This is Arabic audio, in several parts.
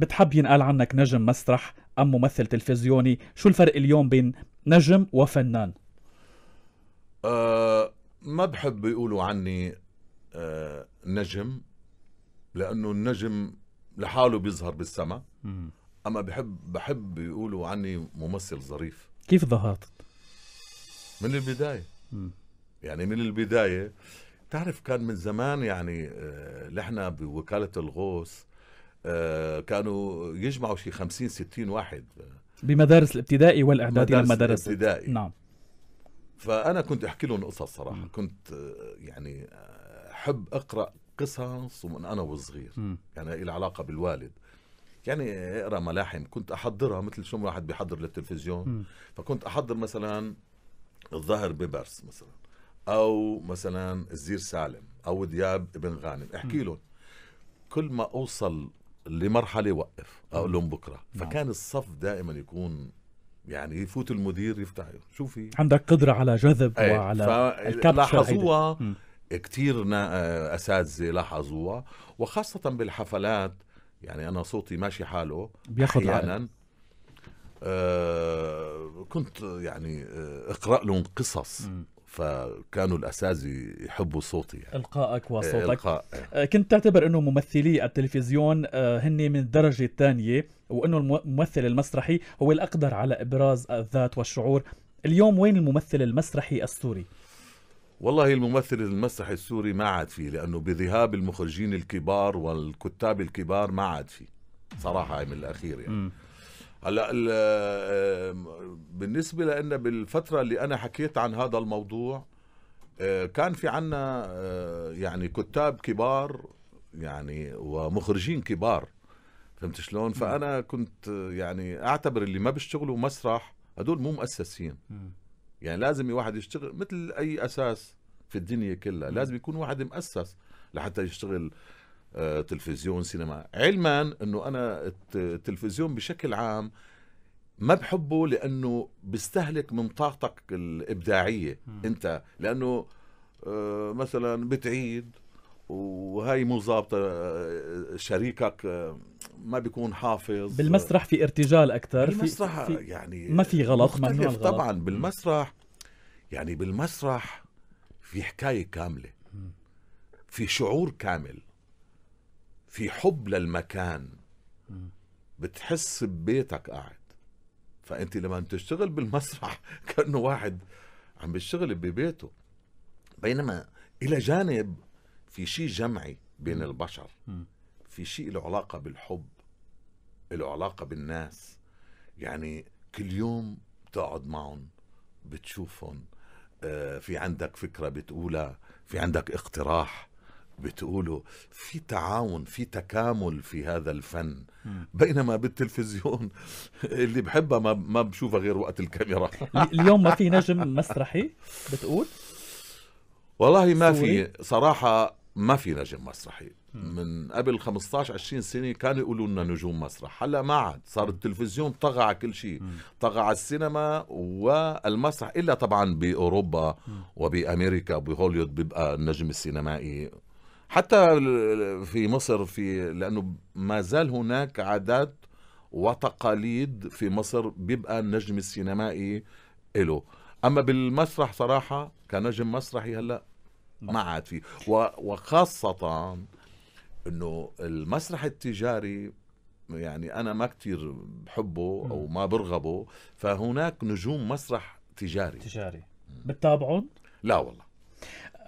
بتحب ينقال عنك نجم مسرح ام ممثل تلفزيوني شو الفرق اليوم بين نجم وفنان أه ما بحب يقولوا عني أه نجم لانه النجم لحاله بيظهر بالسما اما بحب بحب يقولوا عني ممثل ظريف كيف ظهرت من البدايه مم. يعني من البدايه تعرف كان من زمان يعني أه، نحن بوكاله الغوص آه، كانوا يجمعوا شي 50 60 واحد بمدارس الابتدائي والاعدادي مدارس الابتدائي نعم فانا كنت احكي لهم قصص صراحه مم. كنت آه، يعني آه، احب اقرا قصص ومن انا وصغير مم. يعني لها علاقه بالوالد يعني اقرا ملاحم كنت احضرها مثل شو الواحد بيحضر للتلفزيون مم. فكنت احضر مثلا الظاهر ببرس مثلا او مثلا الزير سالم او دياب ابن غانم احكي لهم كل ما اوصل لمرحله وقف اقول لهم بكره نعم. فكان الصف دائما يكون يعني يفوت المدير يفتح شو في عندك قدره على جذب أي. وعلى لاحظوها كثير آه، اساتذه لاحظوها وخاصه بالحفلات يعني انا صوتي ماشي حاله بياخذ احيانا آه كنت يعني آه اقرا لهم قصص فكانوا الاساتذه يحبوا صوتي يعني. القائك وصوتك إلقاء. إيه. آه، كنت تعتبر انه ممثلي التلفزيون آه، هن من الدرجه الثانيه وانه الممثل المسرحي هو الاقدر على ابراز الذات والشعور اليوم وين الممثل المسرحي السوري والله الممثل المسرحي السوري ما عاد فيه لانه بذهاب المخرجين الكبار والكتاب الكبار ما عاد فيه صراحه من الاخير يعني م. هلا بالنسبه لنا بالفتره اللي انا حكيت عن هذا الموضوع آه، كان في عنا آه، يعني كتاب كبار يعني ومخرجين كبار فهمت شلون فانا كنت يعني اعتبر اللي ما بيشتغلوا مسرح هدول مو مؤسسين يعني لازم الواحد يشتغل مثل اي اساس في الدنيا كلها لازم يكون واحد مؤسس لحتى يشتغل آه، تلفزيون سينما علما انه انا التلفزيون بشكل عام ما بحبه لانه بيستهلك من طاقتك الابداعيه م. انت لانه آه، مثلا بتعيد وهي مو ظابطه آه، شريكك ما بيكون حافظ بالمسرح في ارتجال اكثر بالمسرح في يعني ما في غلط مختلف طبعا بالمسرح يعني بالمسرح في حكايه كامله في شعور كامل في حب للمكان بتحس ببيتك قاعد فانت لما تشتغل بالمسرح كانه واحد عم بيشتغل ببيته بينما الى جانب في شيء جمعي بين البشر في شيء له علاقه بالحب له علاقه بالناس يعني كل يوم بتقعد معهم بتشوفهم آه، في عندك فكره بتقولها في عندك اقتراح بتقولوا في تعاون في تكامل في هذا الفن بينما بالتلفزيون اللي بحبها ما ما بشوفها غير وقت الكاميرا اليوم ما في نجم مسرحي بتقول والله ما في صراحه ما في نجم مسرحي من قبل 15 20 سنه كانوا يقولوا لنا نجوم مسرح هلا ما عاد صار التلفزيون طغى على كل شيء طغى على السينما والمسرح الا طبعا باوروبا وبامريكا وبهوليود بيبقى النجم السينمائي حتى في مصر في لانه ما زال هناك عادات وتقاليد في مصر بيبقى النجم السينمائي له اما بالمسرح صراحه كنجم مسرحي هلا ما نعم. عاد فيه وخاصه انه المسرح التجاري يعني انا ما كثير بحبه او ما برغبه فهناك نجوم مسرح تجاري تجاري بتتابعهم لا والله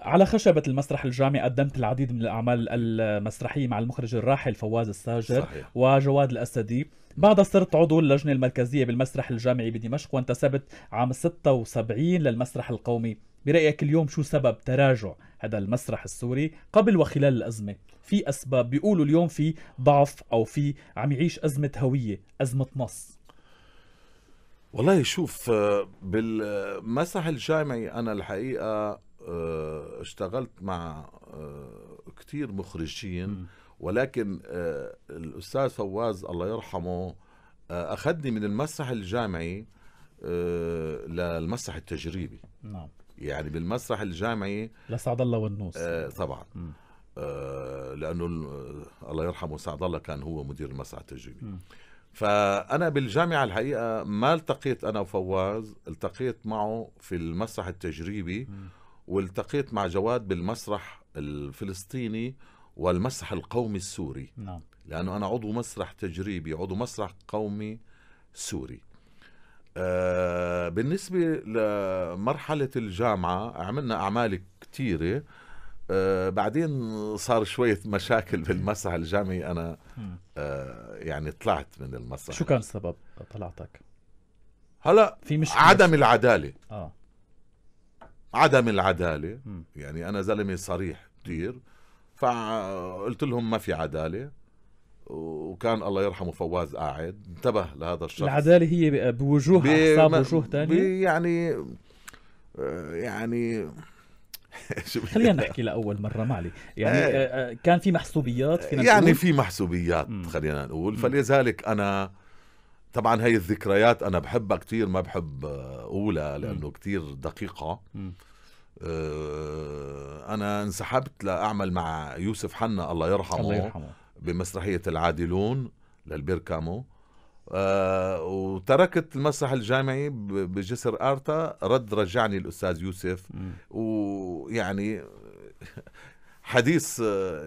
على خشبة المسرح الجامعي قدمت العديد من الأعمال المسرحية مع المخرج الراحل فواز الساجر صحيح. وجواد الأسدي بعدها صرت عضو اللجنة المركزية بالمسرح الجامعي بدمشق وانتسبت عام 76 للمسرح القومي برأيك اليوم شو سبب تراجع هذا المسرح السوري قبل وخلال الأزمة في أسباب بيقولوا اليوم في ضعف أو في عم يعيش أزمة هوية أزمة نص والله شوف آه، بالمسرح الجامعي أنا الحقيقة آه، اشتغلت مع آه، كثير مخرجين ولكن آه، الاستاذ فواز الله يرحمه اخذني من المسرح الجامعي للمسرح التجريبي نعم يعني بالمسرح الجامعي لسعد الله والنوس طبعا م. لانه الله يرحمه سعد الله كان هو مدير المسرح التجريبي م. فانا بالجامعه الحقيقه ما التقيت انا وفواز التقيت معه في المسرح التجريبي م. والتقيت مع جواد بالمسرح الفلسطيني والمسرح القومي السوري نعم. لأنه أنا عضو مسرح تجريبي عضو مسرح قومي سوري آه بالنسبة لمرحلة الجامعة عملنا أعمال كثيرة آه بعدين صار شوية مشاكل بالمسرح الجامعي أنا آه يعني طلعت من المسرح شو كان سبب طلعتك؟ هلا في مشكلة عدم العدالة آه. عدم العداله يعني انا زلمه صريح كثير فقلت لهم ما في عداله وكان الله يرحمه فواز قاعد انتبه لهذا الشخص العداله هي بوجوه حساب وجوه ثانيه يعني يعني خلينا نحكي لاول مره معلي يعني إيه. آه، آه، كان في محسوبيات في يعني في محسوبيات خلينا نقول فلذلك انا طبعا هاي الذكريات انا بحبها كثير ما بحب اقولها آه، لانه كثير دقيقه آه، انا انسحبت لاعمل مع يوسف حنا الله يرحمه الله يرحمه بمسرحيه العادلون للبيركامو آه، وتركت المسرح الجامعي بجسر ارتا رد رجعني الاستاذ يوسف ويعني حديث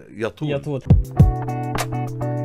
يطول يطول